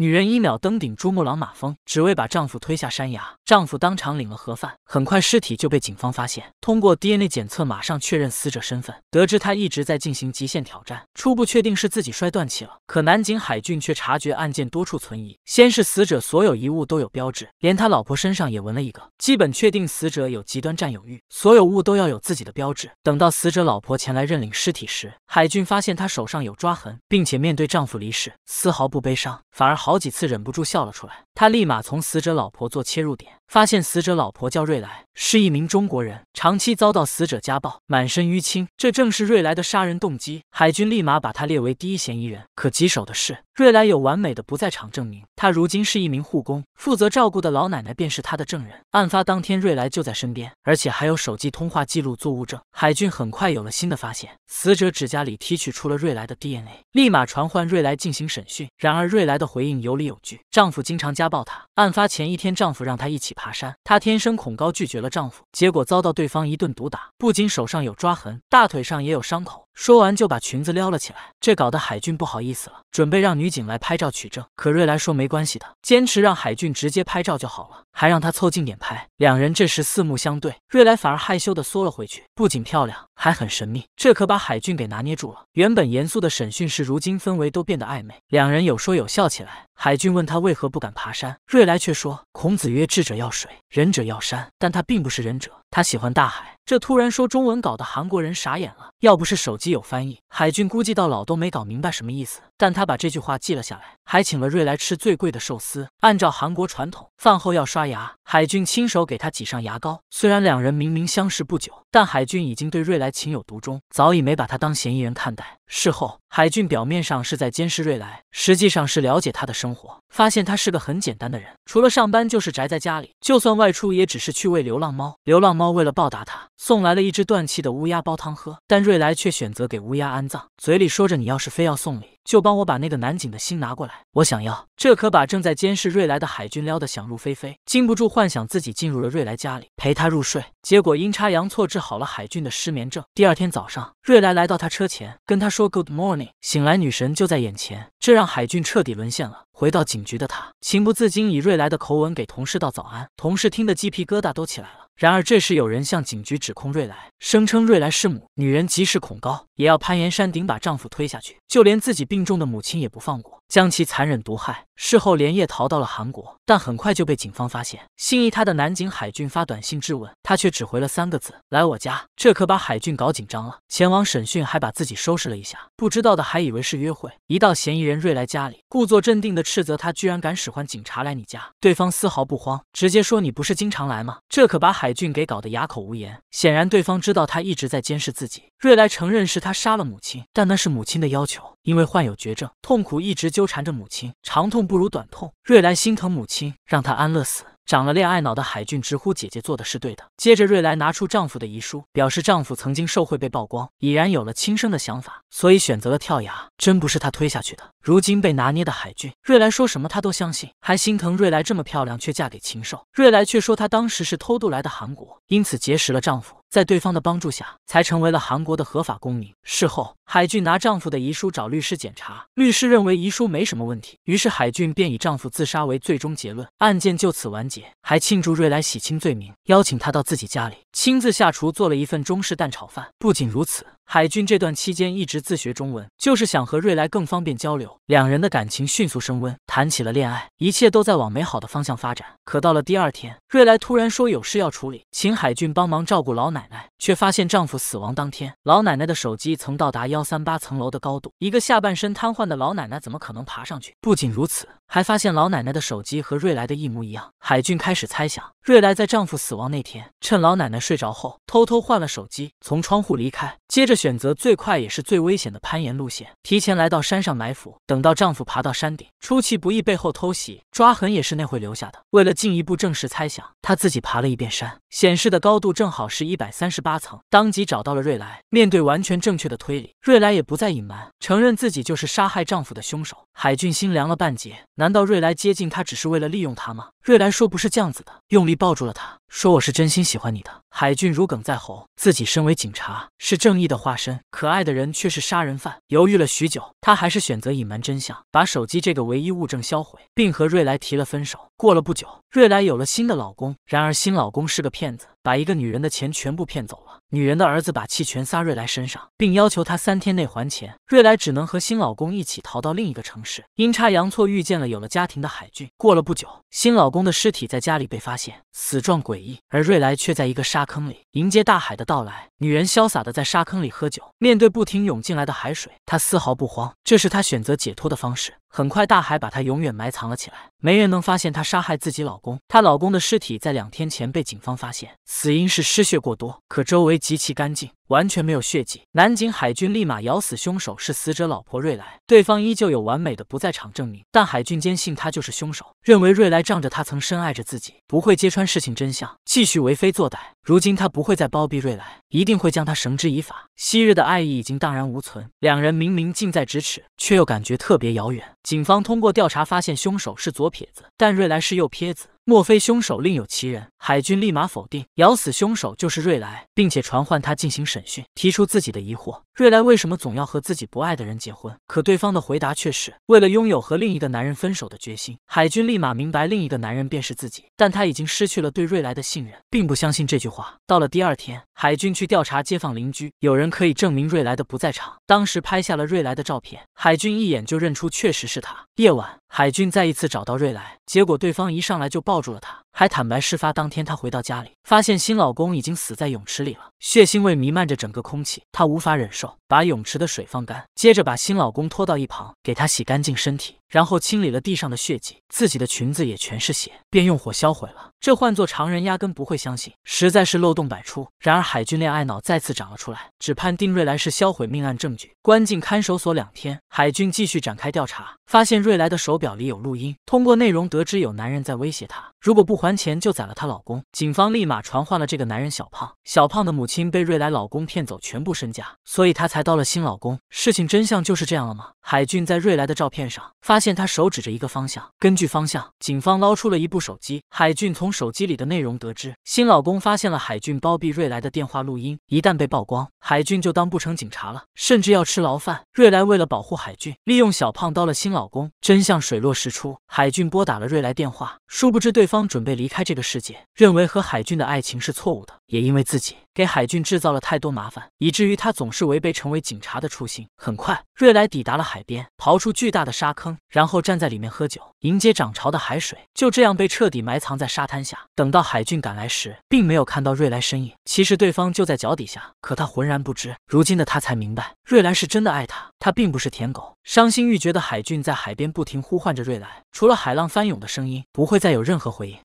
女人一秒登顶珠穆朗玛峰，只为把丈夫推下山崖，丈夫当场领了盒饭。很快，尸体就被警方发现。通过 DNA 检测，马上确认死者身份。得知她一直在进行极限挑战，初步确定是自己摔断气了。可南警海俊却察觉案件多处存疑。先是死者所有遗物都有标志，连他老婆身上也纹了一个，基本确定死者有极端占有欲，所有物都要有自己的标志。等到死者老婆前来认领尸体时，海俊发现她手上有抓痕，并且面对丈夫离世丝毫不悲伤，反而好。好几次忍不住笑了出来。他立马从死者老婆做切入点，发现死者老婆叫瑞来，是一名中国人，长期遭到死者家暴，满身淤青，这正是瑞来的杀人动机。海军立马把她列为第一嫌疑人。可棘手的是，瑞来有完美的不在场证明。她如今是一名护工，负责照顾的老奶奶便是她的证人。案发当天，瑞来就在身边，而且还有手机通话记录做物证。海军很快有了新的发现，死者指甲里提取出了瑞来的 DNA，立马传唤瑞来进行审讯。然而，瑞来的回应有理有据，丈夫经常家。抱她。案发前一天，丈夫让她一起爬山，她天生恐高，拒绝了丈夫，结果遭到对方一顿毒打，不仅手上有抓痕，大腿上也有伤口。说完就把裙子撩了起来，这搞得海俊不好意思了，准备让女警来拍照取证。可瑞来说没关系的，坚持让海俊直接拍照就好了。还让他凑近点拍，两人这时四目相对，瑞来反而害羞的缩了回去。不仅漂亮，还很神秘，这可把海俊给拿捏住了。原本严肃的审讯室，如今氛围都变得暧昧，两人有说有笑起来。海俊问他为何不敢爬山，瑞来却说：“孔子曰，智者要水，仁者要山，但他并不是仁者，他喜欢大海。”这突然说中文，搞得韩国人傻眼了。要不是手机有翻译，海俊估计到老都没搞明白什么意思。但他把这句话记了下来，还请了瑞来吃最贵的寿司。按照韩国传统，饭后要刷。牙。牙，海俊亲手给他挤上牙膏，虽然两人明明相识不久，但海俊已经对瑞来情有独钟，早已没把他当嫌疑人看待。事后，海俊表面上是在监视瑞来，实际上是了解他的生活，发现他是个很简单的人，除了上班就是宅在家里，就算外出也只是去喂流浪猫。流浪猫为了报答他，送来了一只断气的乌鸦煲汤喝，但瑞来却选择给乌鸦安葬，嘴里说着你要是非要送礼。就帮我把那个男警的心拿过来，我想要。这可把正在监视瑞来的海军撩得想入非非，禁不住幻想自己进入了瑞来家里陪他入睡。结果阴差阳错治好了海军的失眠症。第二天早上，瑞来来到他车前，跟他说 Good morning。醒来，女神就在眼前，这让海军彻底沦陷了。回到警局的他，情不自禁以瑞来的口吻给同事道早安，同事听得鸡皮疙瘩都起来了。然而，这时有人向警局指控瑞莱，声称瑞莱是母女人，即使恐高也要攀岩山顶把丈夫推下去，就连自己病重的母亲也不放过，将其残忍毒害。事后连夜逃到了韩国，但很快就被警方发现。心仪他的南警海俊发短信质问他，却只回了三个字：“来我家。”这可把海俊搞紧张了。前往审讯还把自己收拾了一下，不知道的还以为是约会。一到嫌疑人瑞来家里，故作镇定的斥责他居然敢使唤警察来你家。对方丝毫不慌，直接说：“你不是经常来吗？”这可把海俊给搞得哑口无言。显然对方知道他一直在监视自己。瑞来承认是他杀了母亲，但那是母亲的要求。因为患有绝症，痛苦一直纠缠着母亲，长痛不如短痛。瑞莱心疼母亲，让她安乐死。长了恋爱脑的海俊直呼姐姐做的是对的。接着，瑞莱拿出丈夫的遗书，表示丈夫曾经受贿被曝光，已然有了轻生的想法，所以选择了跳崖，真不是他推下去的。如今被拿捏的海俊，瑞莱说什么他都相信，还心疼瑞莱这么漂亮却嫁给禽兽。瑞莱却说她当时是偷渡来的韩国，因此结识了丈夫。在对方的帮助下，才成为了韩国的合法公民。事后，海俊拿丈夫的遗书找律师检查，律师认为遗书没什么问题，于是海俊便以丈夫自杀为最终结论，案件就此完结，还庆祝瑞来洗清罪名，邀请他到自己家里亲自下厨做了一份中式蛋炒饭。不仅如此。海俊这段期间一直自学中文，就是想和瑞来更方便交流。两人的感情迅速升温，谈起了恋爱，一切都在往美好的方向发展。可到了第二天，瑞来突然说有事要处理，请海俊帮忙照顾老奶奶，却发现丈夫死亡当天，老奶奶的手机曾到达幺三八层楼的高度。一个下半身瘫痪的老奶奶怎么可能爬上去？不仅如此，还发现老奶奶的手机和瑞来的一模一样。海俊开始猜想，瑞来在丈夫死亡那天，趁老奶奶睡着后，偷偷换了手机，从窗户离开，接着。选择最快也是最危险的攀岩路线，提前来到山上埋伏，等到丈夫爬到山顶，出其不意背后偷袭，抓痕也是那会留下的。为了进一步证实猜想，她自己爬了一遍山。显示的高度正好是一百三十八层，当即找到了瑞来。面对完全正确的推理，瑞来也不再隐瞒，承认自己就是杀害丈夫的凶手。海俊心凉了半截，难道瑞来接近他只是为了利用他吗？瑞来说不是这样子的，用力抱住了他，说我是真心喜欢你的。海俊如鲠在喉，自己身为警察，是正义的化身，可爱的人却是杀人犯。犹豫了许久，他还是选择隐瞒真相，把手机这个唯一物证销毁，并和瑞来提了分手。过了不久，瑞来有了新的老公，然而新老公是个骗。骗子。把一个女人的钱全部骗走了，女人的儿子把气全撒瑞来身上，并要求他三天内还钱。瑞来只能和新老公一起逃到另一个城市，阴差阳错遇见了有了家庭的海俊。过了不久，新老公的尸体在家里被发现，死状诡异，而瑞来却在一个沙坑里迎接大海的到来。女人潇洒的在沙坑里喝酒，面对不停涌进来的海水，她丝毫不慌，这是她选择解脱的方式。很快，大海把她永远埋藏了起来，没人能发现她杀害自己老公。她老公的尸体在两天前被警方发现。死因是失血过多，可周围极其干净，完全没有血迹。南京海军立马咬死凶手是死者老婆瑞莱，对方依旧有完美的不在场证明，但海军坚信他就是凶手，认为瑞莱仗着他曾深爱着自己，不会揭穿事情真相，继续为非作歹。如今他不会再包庇瑞来，一定会将他绳之以法。昔日的爱意已经荡然无存，两人明明近在咫尺，却又感觉特别遥远。警方通过调查发现凶手是左撇子，但瑞来是右撇子，莫非凶手另有其人？海军立马否定，咬死凶手就是瑞来，并且传唤他进行审讯，提出自己的疑惑：瑞来为什么总要和自己不爱的人结婚？可对方的回答却是为了拥有和另一个男人分手的决心。海军立马明白另一个男人便是自己，但他已经失去了对瑞来的信任，并不相信这句。到了第二天，海军去调查街坊邻居，有人可以证明瑞来的不在场。当时拍下了瑞来的照片，海军一眼就认出，确实是他。夜晚，海军再一次找到瑞来，结果对方一上来就抱住了他。还坦白，事发当天，她回到家里，发现新老公已经死在泳池里了，血腥味弥漫着整个空气，她无法忍受，把泳池的水放干，接着把新老公拖到一旁，给他洗干净身体，然后清理了地上的血迹，自己的裙子也全是血，便用火销毁了。这换做常人压根不会相信，实在是漏洞百出。然而海军恋爱脑再次长了出来，只判定瑞莱是销毁命案证据，关进看守所两天。海军继续展开调查。发现瑞来的手表里有录音，通过内容得知有男人在威胁她，如果不还钱就宰了她老公。警方立马传唤了这个男人小胖。小胖的母亲被瑞来老公骗走全部身家，所以她才刀了新老公。事情真相就是这样了吗？海俊在瑞来的照片上发现她手指着一个方向，根据方向，警方捞出了一部手机。海俊从手机里的内容得知，新老公发现了海俊包庇瑞来的电话录音，一旦被曝光，海俊就当不成警察了，甚至要吃牢饭。瑞来为了保护海俊，利用小胖刀了新老。老公，真相水落石出。海俊拨打了瑞来电话，殊不知对方准备离开这个世界，认为和海俊的爱情是错误的。也因为自己给海俊制造了太多麻烦，以至于他总是违背成为警察的初心。很快，瑞莱抵达了海边，刨出巨大的沙坑，然后站在里面喝酒，迎接涨潮的海水，就这样被彻底埋藏在沙滩下。等到海俊赶来时，并没有看到瑞莱身影。其实对方就在脚底下，可他浑然不知。如今的他才明白，瑞莱是真的爱他，他并不是舔狗。伤心欲绝的海俊在海边不停呼唤着瑞莱，除了海浪翻涌的声音，不会再有任何回应。